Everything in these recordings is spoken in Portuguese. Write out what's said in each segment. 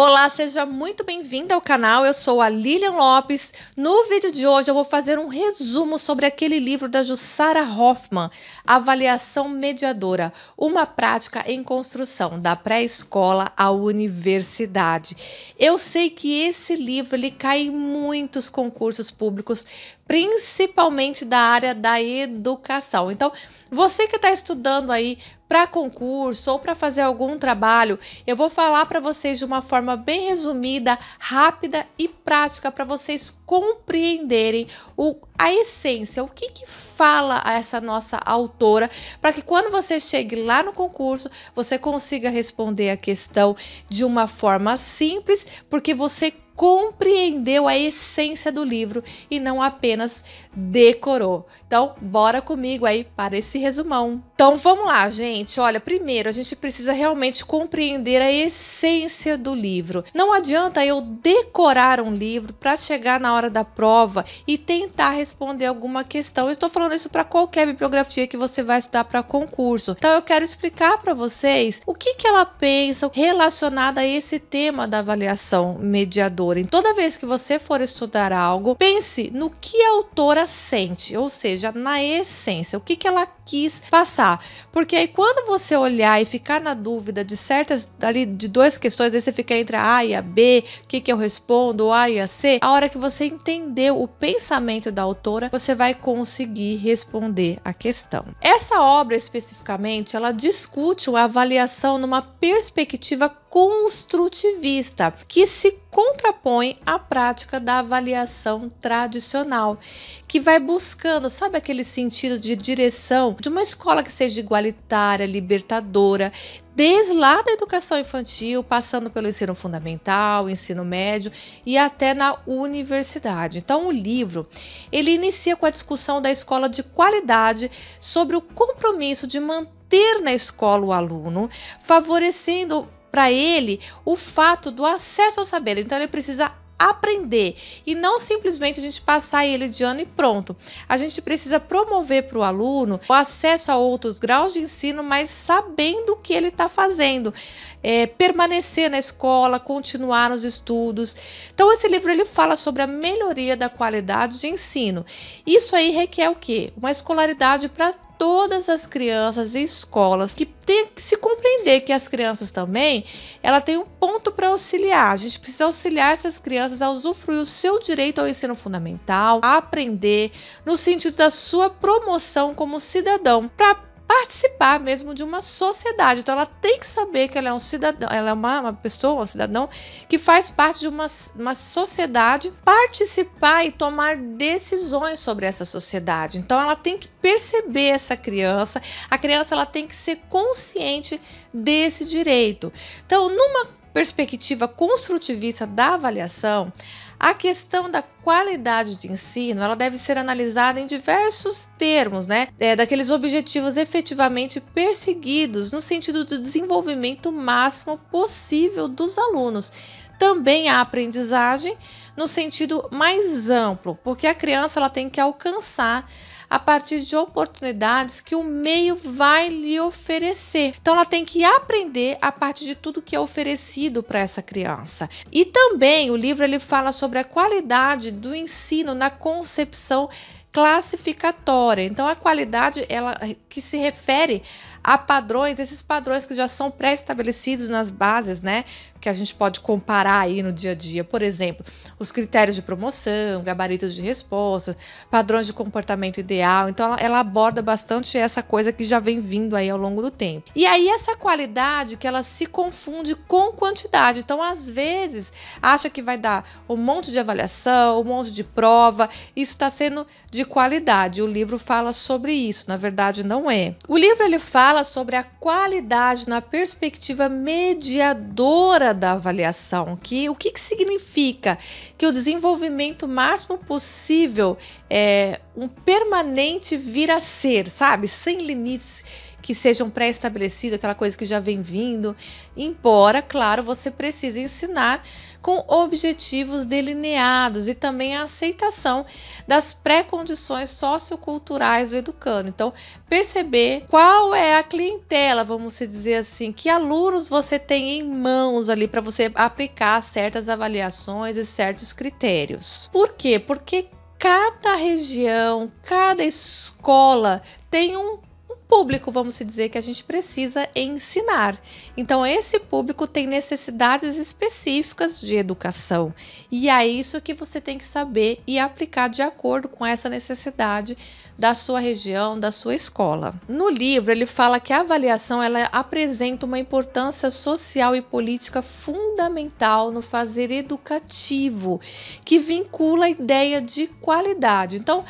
Olá, seja muito bem-vinda ao canal. Eu sou a Lilian Lopes. No vídeo de hoje eu vou fazer um resumo sobre aquele livro da Jussara Hoffman, Avaliação Mediadora, uma prática em construção da pré-escola à universidade. Eu sei que esse livro ele cai em muitos concursos públicos, principalmente da área da educação. Então, você que está estudando aí para concurso ou para fazer algum trabalho, eu vou falar para vocês de uma forma bem resumida, rápida e prática para vocês compreenderem o, a essência, o que, que fala essa nossa autora, para que quando você chegue lá no concurso, você consiga responder a questão de uma forma simples, porque você compreendeu a essência do livro e não apenas decorou. Então, bora comigo aí para esse resumão. Então vamos lá, gente. Olha, primeiro a gente precisa realmente compreender a essência do livro. Não adianta eu decorar um livro para chegar na hora da prova e tentar responder alguma questão. Eu estou falando isso para qualquer bibliografia que você vai estudar para concurso. Então eu quero explicar para vocês o que, que ela pensa relacionada a esse tema da avaliação mediadora. Em então, toda vez que você for estudar algo, pense no que a autora sente, ou seja, na essência, o que, que ela quis passar. Porque aí quando você olhar e ficar na dúvida de certas ali de duas questões, aí você fica entre a A e a B, o que, que eu respondo, A e a C, a hora que você entendeu o pensamento da autora, você vai conseguir responder a questão. Essa obra especificamente, ela discute uma avaliação numa perspectiva construtivista, que se contrapõe a prática da avaliação tradicional, que vai buscando, sabe, aquele sentido de direção de uma escola que seja igualitária, libertadora, desde lá da educação infantil, passando pelo ensino fundamental, ensino médio e até na universidade. Então, o livro ele inicia com a discussão da escola de qualidade sobre o compromisso de manter na escola o aluno, favorecendo para ele o fato do acesso ao saber. Então ele precisa aprender e não simplesmente a gente passar ele de ano e pronto. A gente precisa promover para o aluno o acesso a outros graus de ensino, mas sabendo o que ele está fazendo, é, permanecer na escola, continuar nos estudos. Então esse livro ele fala sobre a melhoria da qualidade de ensino. Isso aí requer o quê? Uma escolaridade para todas as crianças e escolas que tem que se compreender que as crianças também ela tem um ponto para auxiliar. A gente precisa auxiliar essas crianças a usufruir o seu direito ao ensino fundamental, a aprender no sentido da sua promoção como cidadão, para participar mesmo de uma sociedade. Então ela tem que saber que ela é um cidadão, ela é uma, uma pessoa, um cidadão que faz parte de uma, uma sociedade, participar e tomar decisões sobre essa sociedade. Então ela tem que perceber essa criança, a criança ela tem que ser consciente desse direito. Então, numa perspectiva construtivista da avaliação, a questão da qualidade de ensino, ela deve ser analisada em diversos termos, né? É, daqueles objetivos efetivamente perseguidos no sentido do desenvolvimento máximo possível dos alunos. Também a aprendizagem no sentido mais amplo, porque a criança ela tem que alcançar a partir de oportunidades que o meio vai lhe oferecer. Então ela tem que aprender a partir de tudo que é oferecido para essa criança. E também o livro ele fala sobre a qualidade do ensino na concepção classificatória. Então a qualidade ela que se refere a padrões, esses padrões que já são pré-estabelecidos nas bases, né, que a gente pode comparar aí no dia a dia. Por exemplo, os critérios de promoção, gabaritos de resposta, padrões de comportamento ideal. Então, ela, ela aborda bastante essa coisa que já vem vindo aí ao longo do tempo. E aí, essa qualidade que ela se confunde com quantidade. Então, às vezes, acha que vai dar um monte de avaliação, um monte de prova. Isso está sendo de qualidade. O livro fala sobre isso. Na verdade, não é. O livro ele fala sobre a qualidade na perspectiva mediadora da avaliação, que o que, que significa que o desenvolvimento máximo possível é um permanente vir a ser, sabe, sem limites, que sejam pré-estabelecidos, aquela coisa que já vem vindo. Embora, claro, você precise ensinar com objetivos delineados e também a aceitação das pré-condições socioculturais do educando. Então, perceber qual é a clientela, vamos dizer assim, que alunos você tem em mãos ali para você aplicar certas avaliações e certos critérios. Por quê? Porque cada região, cada escola tem um público, vamos dizer, que a gente precisa ensinar. Então, esse público tem necessidades específicas de educação. E é isso que você tem que saber e aplicar de acordo com essa necessidade da sua região, da sua escola. No livro, ele fala que a avaliação ela apresenta uma importância social e política fundamental no fazer educativo, que vincula a ideia de qualidade. Então,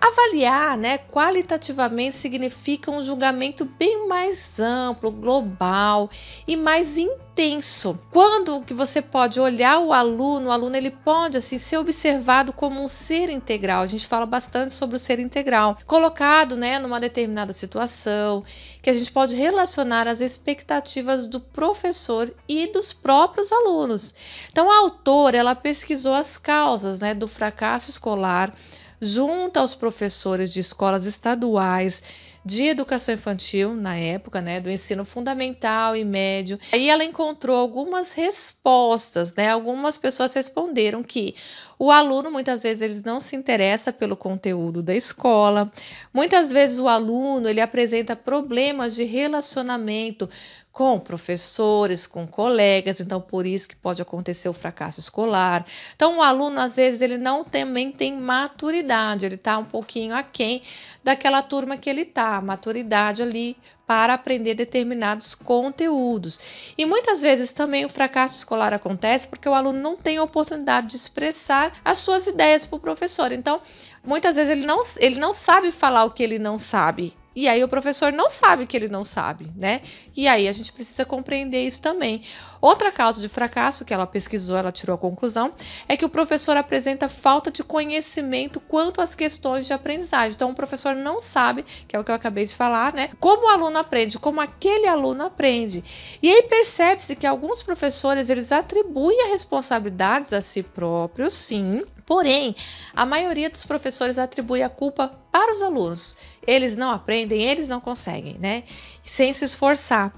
Avaliar, né, qualitativamente significa um julgamento bem mais amplo, global e mais intenso. Quando que você pode olhar o aluno, o aluno ele pode assim ser observado como um ser integral. A gente fala bastante sobre o ser integral, colocado, né, numa determinada situação, que a gente pode relacionar as expectativas do professor e dos próprios alunos. Então a autora, ela pesquisou as causas, né, do fracasso escolar junto aos professores de escolas estaduais de educação infantil, na época, né, do ensino fundamental e médio. Aí ela encontrou algumas respostas, né? Algumas pessoas responderam que o aluno, muitas vezes, eles não se interessa pelo conteúdo da escola. Muitas vezes o aluno, ele apresenta problemas de relacionamento com professores, com colegas, então por isso que pode acontecer o fracasso escolar. Então o aluno às vezes ele não também tem maturidade, ele está um pouquinho aquém daquela turma que ele está, maturidade ali para aprender determinados conteúdos. E muitas vezes também o fracasso escolar acontece porque o aluno não tem a oportunidade de expressar as suas ideias para o professor. Então, muitas vezes ele não, ele não sabe falar o que ele não sabe e aí o professor não sabe que ele não sabe, né? E aí a gente precisa compreender isso também. Outra causa de fracasso que ela pesquisou, ela tirou a conclusão, é que o professor apresenta falta de conhecimento quanto às questões de aprendizagem. Então o professor não sabe, que é o que eu acabei de falar, né? Como o aluno aprende, como aquele aluno aprende. E aí percebe-se que alguns professores, eles atribuem responsabilidades a si próprios, sim, Porém, a maioria dos professores atribui a culpa para os alunos eles não aprendem, eles não conseguem, né? sem se esforçar.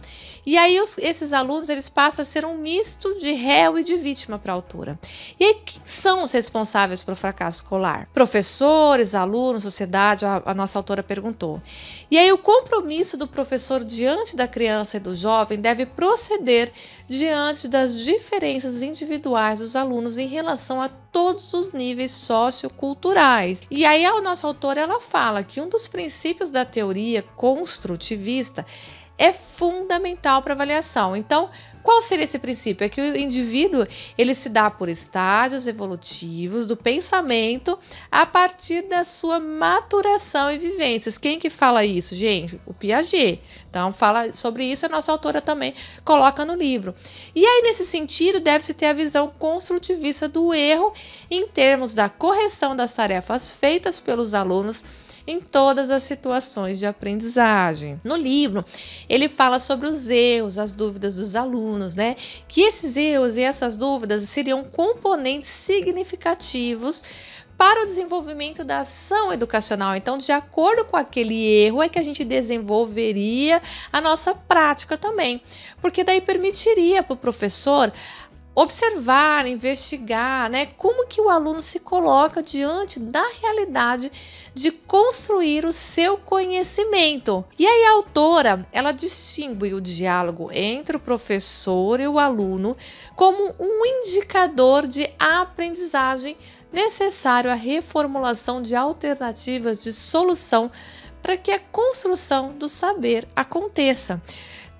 E aí os, esses alunos eles passam a ser um misto de réu e de vítima para a altura. E aí quem são os responsáveis pelo fracasso escolar? Professores, alunos, sociedade, a, a nossa autora perguntou. E aí o compromisso do professor diante da criança e do jovem deve proceder diante das diferenças individuais dos alunos em relação a todos os níveis socioculturais. E aí a nossa autora ela fala que um dos princípios da teoria construtivista é fundamental para avaliação. Então, qual seria esse princípio? É que o indivíduo ele se dá por estágios evolutivos do pensamento a partir da sua maturação e vivências. Quem que fala isso, gente? O Piaget. Então fala sobre isso a nossa autora também coloca no livro. E aí nesse sentido deve-se ter a visão construtivista do erro em termos da correção das tarefas feitas pelos alunos em todas as situações de aprendizagem. No livro, ele fala sobre os erros, as dúvidas dos alunos, né? Que esses erros e essas dúvidas seriam componentes significativos para o desenvolvimento da ação educacional. Então, de acordo com aquele erro, é que a gente desenvolveria a nossa prática também, porque daí permitiria para o professor observar, investigar, né? Como que o aluno se coloca diante da realidade de construir o seu conhecimento. E aí a autora, ela distingue o diálogo entre o professor e o aluno como um indicador de aprendizagem necessário à reformulação de alternativas de solução para que a construção do saber aconteça.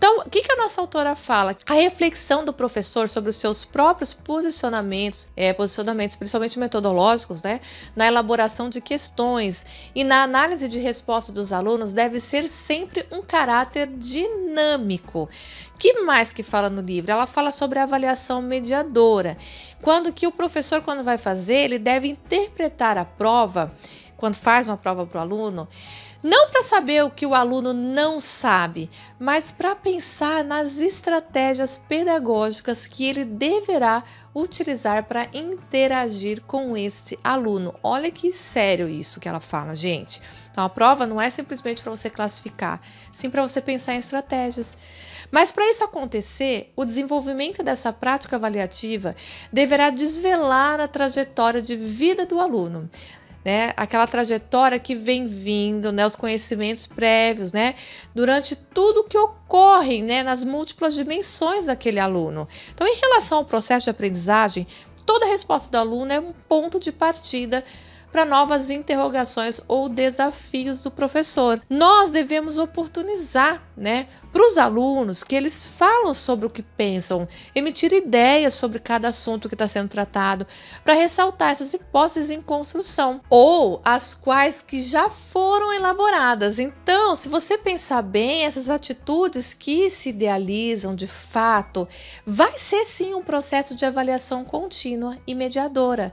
Então, o que, que a nossa autora fala? A reflexão do professor sobre os seus próprios posicionamentos, é, posicionamentos principalmente metodológicos, né, na elaboração de questões e na análise de respostas dos alunos deve ser sempre um caráter dinâmico. Que mais que fala no livro? Ela fala sobre a avaliação mediadora, quando que o professor quando vai fazer, ele deve interpretar a prova quando faz uma prova para o aluno, não para saber o que o aluno não sabe, mas para pensar nas estratégias pedagógicas que ele deverá utilizar para interagir com este aluno. Olha que sério isso que ela fala, gente. Então a prova não é simplesmente para você classificar, sim para você pensar em estratégias. Mas para isso acontecer, o desenvolvimento dessa prática avaliativa deverá desvelar a trajetória de vida do aluno, né? Aquela trajetória que vem vindo, né? Os conhecimentos prévios, né? Durante tudo que ocorre, né? Nas múltiplas dimensões daquele aluno. Então, em relação ao processo de aprendizagem, toda resposta do aluno é um ponto de partida para novas interrogações ou desafios do professor. Nós devemos oportunizar, né, para os alunos que eles falam sobre o que pensam, emitir ideias sobre cada assunto que está sendo tratado, para ressaltar essas hipóteses em construção ou as quais que já foram elaboradas. Então, se você pensar bem, essas atitudes que se idealizam de fato, vai ser sim um processo de avaliação contínua e mediadora.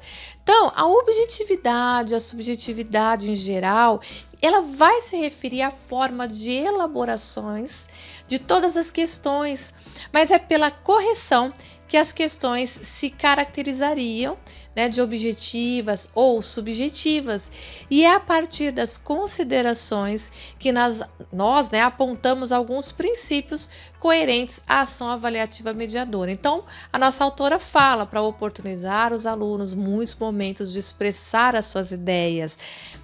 Então, a objetividade, a subjetividade em geral, ela vai se referir à forma de elaborações de todas as questões, mas é pela correção que as questões se caracterizariam né, de objetivas ou subjetivas. E é a partir das considerações que nós, nós né, apontamos alguns princípios coerentes à ação avaliativa mediadora. Então, a nossa autora fala para oportunizar os alunos muitos momentos de expressar as suas ideias.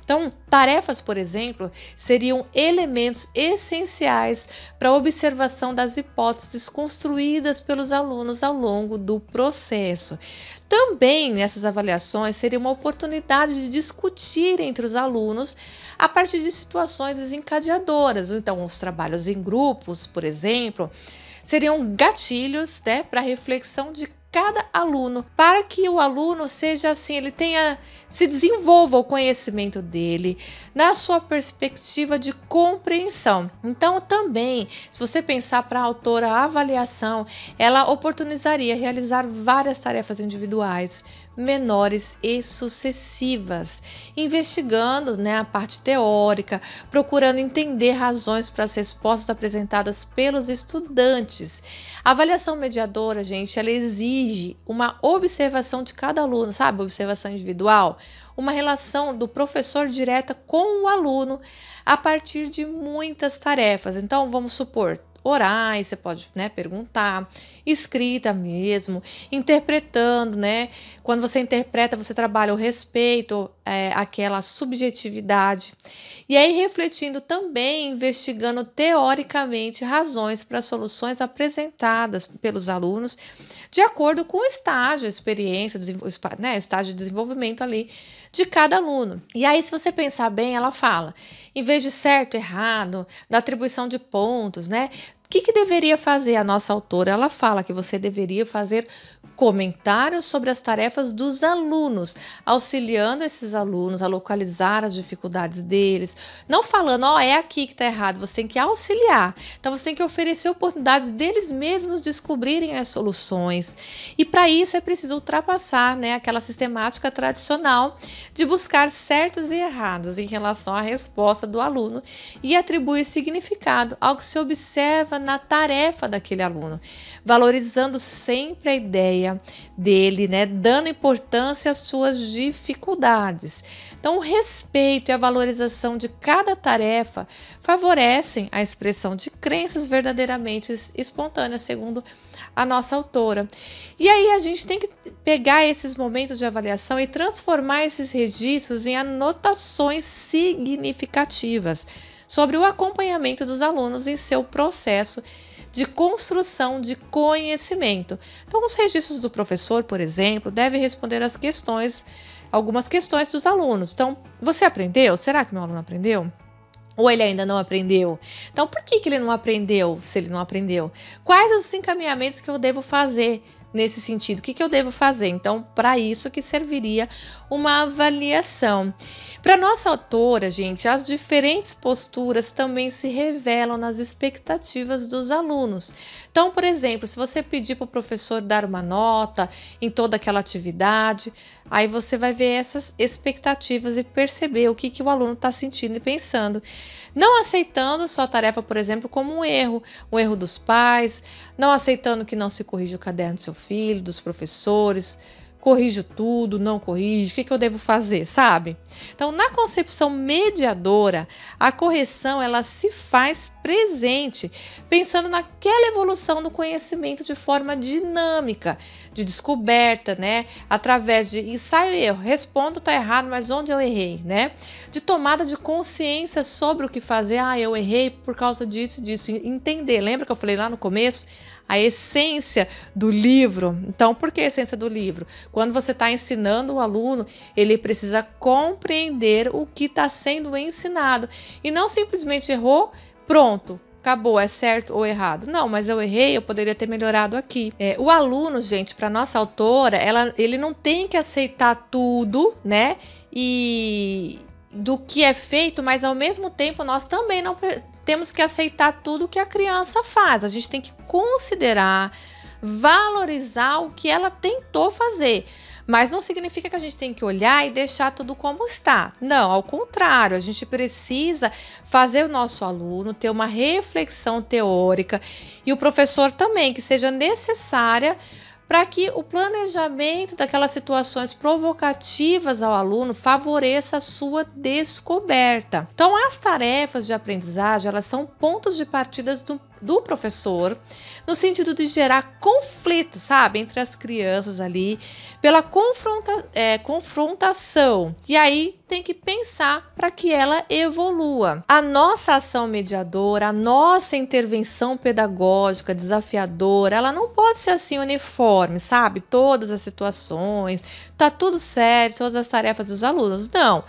Então, tarefas, por exemplo, seriam elementos essenciais para a observação das hipóteses construídas pelos alunos ao longo do processo. Também nessas avaliações seria uma oportunidade de discutir entre os alunos a partir de situações desencadeadoras. Então, os trabalhos em grupos, por exemplo, seriam gatilhos né, para reflexão de cada aluno, para que o aluno seja assim, ele tenha se desenvolva o conhecimento dele na sua perspectiva de compreensão. Então, também, se você pensar para a autora a avaliação, ela oportunizaria realizar várias tarefas individuais, menores e sucessivas, investigando né, a parte teórica, procurando entender razões para as respostas apresentadas pelos estudantes. A avaliação mediadora, gente, ela exige exige uma observação de cada aluno, sabe? Observação individual, uma relação do professor direta com o aluno a partir de muitas tarefas. Então, vamos supor, orais, você pode né, perguntar, escrita mesmo, interpretando, né? Quando você interpreta, você trabalha o respeito, é, aquela subjetividade. E aí refletindo também, investigando teoricamente razões para soluções apresentadas pelos alunos, de acordo com o estágio, a experiência, né, estágio de desenvolvimento ali de cada aluno. E aí, se você pensar bem, ela fala, em vez de certo, errado, da atribuição de pontos, né? que, que deveria fazer? A nossa autora ela fala que você deveria fazer comentários sobre as tarefas dos alunos, auxiliando esses alunos a localizar as dificuldades deles, não falando, ó, oh, é aqui que tá errado, você tem que auxiliar. Então você tem que oferecer oportunidades deles mesmos descobrirem as soluções. E para isso é preciso ultrapassar, né, aquela sistemática tradicional de buscar certos e errados em relação à resposta do aluno e atribuir significado ao que se observa na tarefa daquele aluno, valorizando sempre a ideia ideia dele, né, dando importância às suas dificuldades. Então, o respeito e a valorização de cada tarefa favorecem a expressão de crenças verdadeiramente espontâneas, segundo a nossa autora. E aí a gente tem que pegar esses momentos de avaliação e transformar esses registros em anotações significativas sobre o acompanhamento dos alunos em seu processo de construção de conhecimento. Então, os registros do professor, por exemplo, devem responder às questões, algumas questões dos alunos. Então, você aprendeu? Será que meu aluno aprendeu? Ou ele ainda não aprendeu? Então, por que, que ele não aprendeu se ele não aprendeu? Quais os encaminhamentos que eu devo fazer? nesse sentido? O que, que eu devo fazer? Então, para isso que serviria uma avaliação. Para nossa autora, gente, as diferentes posturas também se revelam nas expectativas dos alunos. Então, por exemplo, se você pedir para o professor dar uma nota em toda aquela atividade, aí você vai ver essas expectativas e perceber o que, que o aluno está sentindo e pensando. Não aceitando sua tarefa, por exemplo, como um erro, um erro dos pais, não aceitando que não se corrija o caderno do seu filho, dos professores, corrijo tudo, não corrijo, o que, que eu devo fazer, sabe? Então, na concepção mediadora, a correção ela se faz presente, pensando naquela evolução do conhecimento de forma dinâmica, de descoberta, né? Através de ensaio e erro, respondo tá errado, mas onde eu errei, né? De tomada de consciência sobre o que fazer, ah, eu errei por causa disso, e disso, entender. Lembra que eu falei lá no começo? a essência do livro. Então, por que a essência do livro? Quando você está ensinando o aluno, ele precisa compreender o que está sendo ensinado e não simplesmente errou, pronto, acabou, é certo ou errado. Não, mas eu errei, eu poderia ter melhorado aqui. É, o aluno, gente, para nossa autora, ela, ele não tem que aceitar tudo, né? E do que é feito, mas ao mesmo tempo nós também não temos que aceitar tudo que a criança faz. A gente tem que considerar, valorizar o que ela tentou fazer. Mas não significa que a gente tem que olhar e deixar tudo como está. Não, ao contrário, a gente precisa fazer o nosso aluno ter uma reflexão teórica e o professor também, que seja necessária para que o planejamento daquelas situações provocativas ao aluno favoreça a sua descoberta. Então, as tarefas de aprendizagem, elas são pontos de partida do do professor, no sentido de gerar conflito, sabe, entre as crianças ali, pela confronta é, confrontação. E aí tem que pensar para que ela evolua. A nossa ação mediadora, a nossa intervenção pedagógica desafiadora, ela não pode ser assim uniforme, sabe? Todas as situações, tá tudo certo, todas as tarefas dos alunos. Não.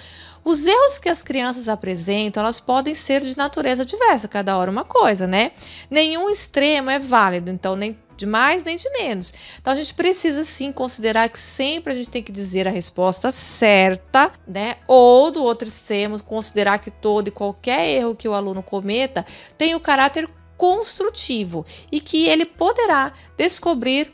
Os erros que as crianças apresentam, elas podem ser de natureza diversa, cada hora uma coisa, né? Nenhum extremo é válido, então nem de mais nem de menos. Então a gente precisa sim considerar que sempre a gente tem que dizer a resposta certa, né? Ou do outro extremo, considerar que todo e qualquer erro que o aluno cometa tem o caráter construtivo e que ele poderá descobrir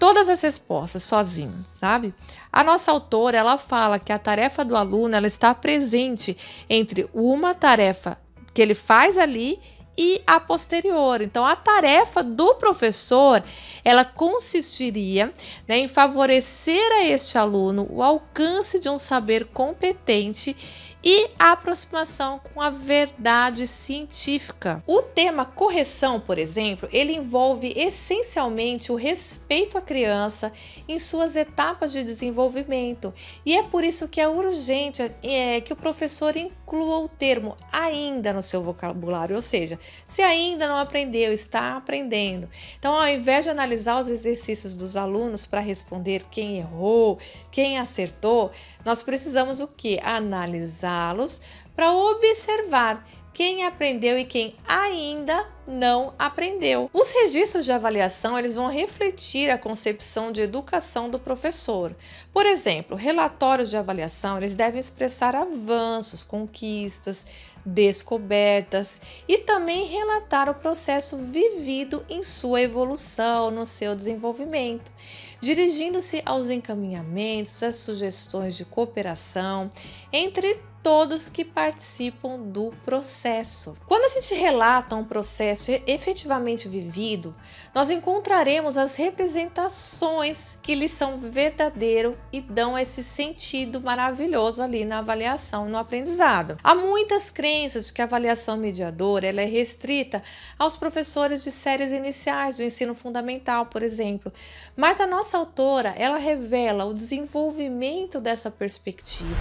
todas as respostas sozinho, sabe? A nossa autora, ela fala que a tarefa do aluno, ela está presente entre uma tarefa que ele faz ali e a posterior. Então, a tarefa do professor ela consistiria né, em favorecer a este aluno o alcance de um saber competente e a aproximação com a verdade científica. O tema correção, por exemplo, ele envolve essencialmente o respeito à criança em suas etapas de desenvolvimento, e é por isso que é urgente é, que o professor inclua o termo ainda no seu vocabulário, ou seja, se ainda não aprendeu, está aprendendo. Então, ao invés de analisar os exercícios dos alunos para responder quem errou, quem acertou, nós precisamos o que? Analisar los para observar quem aprendeu e quem ainda não aprendeu. Os registros de avaliação eles vão refletir a concepção de educação do professor. Por exemplo, relatórios de avaliação eles devem expressar avanços, conquistas, descobertas e também relatar o processo vivido em sua evolução, no seu desenvolvimento, dirigindo-se aos encaminhamentos, às sugestões de cooperação entre todos que participam do processo. Quando a gente relata um processo efetivamente vivido, nós encontraremos as representações que lhe são verdadeiro e dão esse sentido maravilhoso ali na avaliação, no aprendizado. Há muitas crenças de que a avaliação mediadora ela é restrita aos professores de séries iniciais do ensino fundamental, por exemplo, mas a nossa autora ela revela o desenvolvimento dessa perspectiva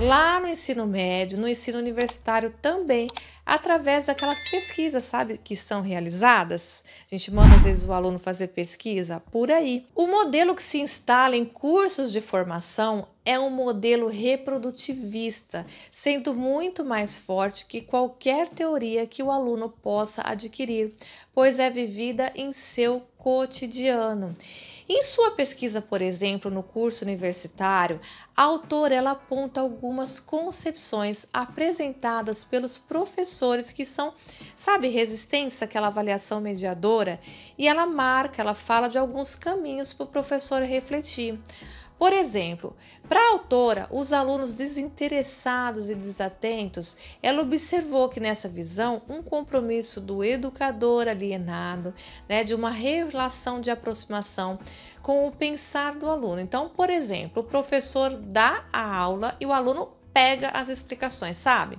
lá no ensino médio, no ensino universitário também através daquelas pesquisas, sabe, que são realizadas. A gente manda às vezes o aluno fazer pesquisa por aí. O modelo que se instala em cursos de formação é um modelo reprodutivista, sendo muito mais forte que qualquer teoria que o aluno possa adquirir, pois é vivida em seu cotidiano. Em sua pesquisa, por exemplo, no curso universitário, a autora ela aponta algumas concepções apresentadas pelos professores professores que são, sabe, resistentes àquela avaliação mediadora e ela marca, ela fala de alguns caminhos para o professor refletir. Por exemplo, para a autora, os alunos desinteressados e desatentos, ela observou que nessa visão um compromisso do educador alienado, né, de uma relação de aproximação com o pensar do aluno. Então, por exemplo, o professor dá a aula e o aluno pega as explicações, sabe?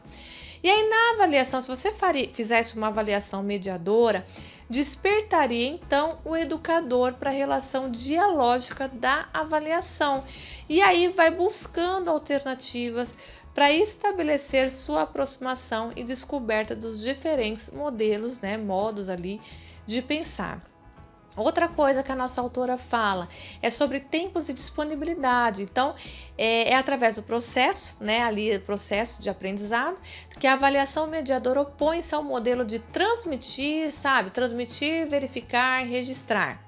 E aí, na avaliação, se você faria, fizesse uma avaliação mediadora, despertaria então o educador para a relação dialógica da avaliação. E aí vai buscando alternativas para estabelecer sua aproximação e descoberta dos diferentes modelos, né, modos ali de pensar. Outra coisa que a nossa autora fala é sobre tempos e disponibilidade. Então, é, é através do processo, né, ali, processo de aprendizado, que a avaliação mediadora opõe-se ao modelo de transmitir, sabe, transmitir, verificar, registrar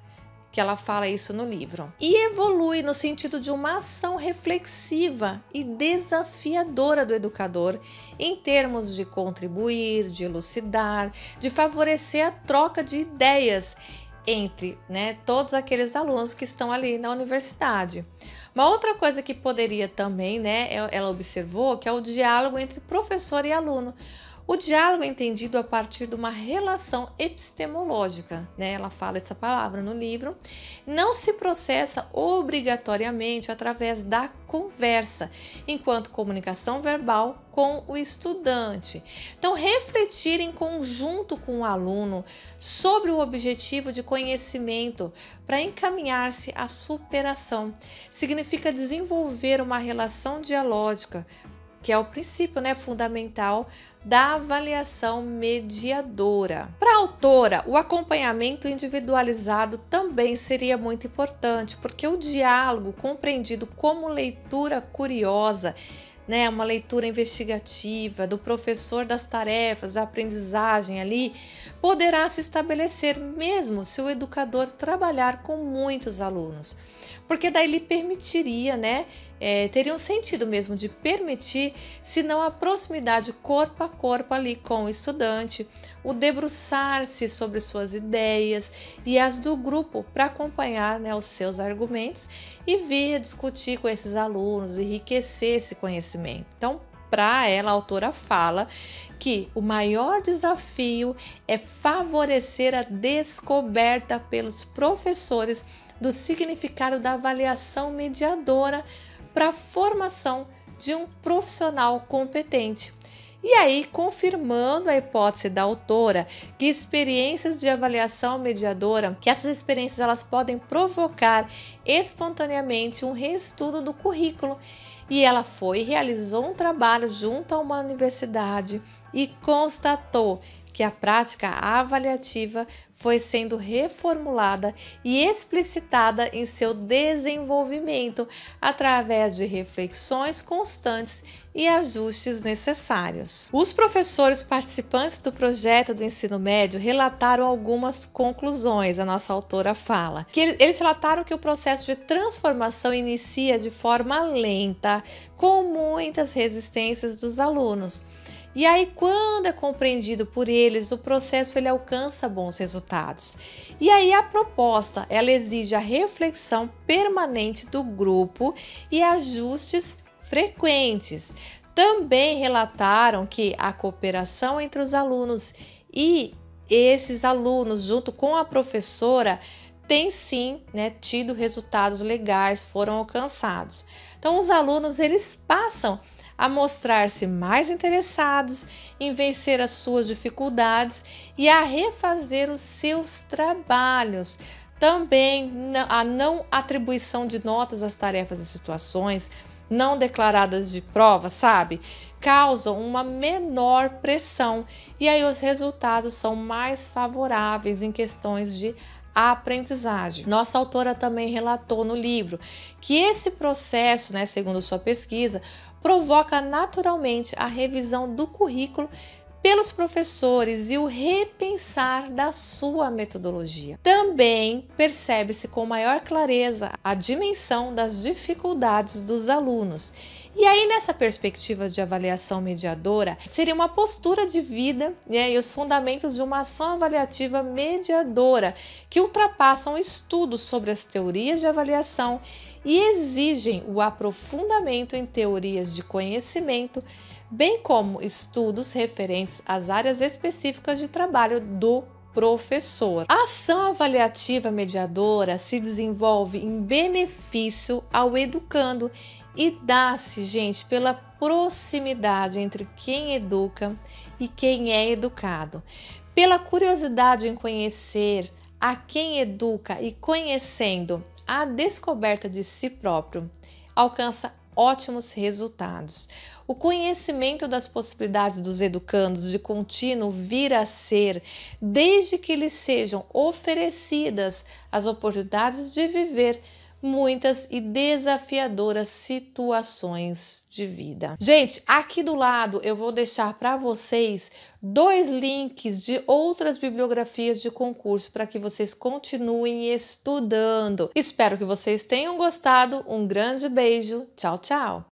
que ela fala isso no livro. E evolui no sentido de uma ação reflexiva e desafiadora do educador em termos de contribuir, de elucidar, de favorecer a troca de ideias entre né, todos aqueles alunos que estão ali na universidade. Uma outra coisa que poderia também, né, é, ela observou, que é o diálogo entre professor e aluno. O diálogo é entendido a partir de uma relação epistemológica, né? Ela fala essa palavra no livro. Não se processa obrigatoriamente através da conversa, enquanto comunicação verbal com o estudante. Então, refletir em conjunto com o aluno sobre o objetivo de conhecimento para encaminhar-se à superação significa desenvolver uma relação dialógica, que é o princípio né, fundamental da avaliação mediadora. Para a autora, o acompanhamento individualizado também seria muito importante, porque o diálogo compreendido como leitura curiosa né, uma leitura investigativa do professor das tarefas, da aprendizagem ali, poderá se estabelecer mesmo se o educador trabalhar com muitos alunos, porque daí lhe permitiria, né, é, teria um sentido mesmo de permitir, se não a proximidade corpo a corpo ali com o estudante, o debruçar-se sobre suas ideias e as do grupo para acompanhar né, os seus argumentos e vir discutir com esses alunos, enriquecer esse conhecimento. Então, para ela, a autora fala que o maior desafio é favorecer a descoberta pelos professores do significado da avaliação mediadora para a formação de um profissional competente. E aí, confirmando a hipótese da autora que experiências de avaliação mediadora, que essas experiências elas podem provocar espontaneamente um reestudo do currículo. E ela foi realizou um trabalho junto a uma universidade e constatou que a prática avaliativa foi sendo reformulada e explicitada em seu desenvolvimento através de reflexões constantes e ajustes necessários. Os professores participantes do projeto do ensino médio relataram algumas conclusões, a nossa autora fala. Que eles relataram que o processo de transformação inicia de forma lenta, com muitas resistências dos alunos e aí, quando é compreendido por eles, o processo ele alcança bons resultados. E aí, a proposta ela exige a reflexão permanente do grupo e ajustes frequentes. Também relataram que a cooperação entre os alunos e esses alunos, junto com a professora, tem sim né, tido resultados legais, foram alcançados. Então, os alunos eles passam a mostrar-se mais interessados em vencer as suas dificuldades e a refazer os seus trabalhos. Também a não atribuição de notas às tarefas e situações não declaradas de prova, sabe? Causam uma menor pressão e aí os resultados são mais favoráveis em questões de a aprendizagem. Nossa autora também relatou no livro que esse processo, né, segundo sua pesquisa, provoca naturalmente a revisão do currículo pelos professores e o repensar da sua metodologia. Também percebe-se com maior clareza a dimensão das dificuldades dos alunos. E aí, nessa perspectiva de avaliação mediadora, seria uma postura de vida né, e os fundamentos de uma ação avaliativa mediadora que ultrapassam estudos sobre as teorias de avaliação e exigem o aprofundamento em teorias de conhecimento bem como estudos referentes às áreas específicas de trabalho do professor. A ação avaliativa mediadora se desenvolve em benefício ao educando e dá-se, gente, pela proximidade entre quem educa e quem é educado, pela curiosidade em conhecer a quem educa e conhecendo a descoberta de si próprio, alcança ótimos resultados. O conhecimento das possibilidades dos educandos de contínuo vir a ser, desde que lhes sejam oferecidas as oportunidades de viver muitas e desafiadoras situações de vida. Gente, aqui do lado eu vou deixar para vocês dois links de outras bibliografias de concurso para que vocês continuem estudando. Espero que vocês tenham gostado. Um grande beijo. Tchau, tchau.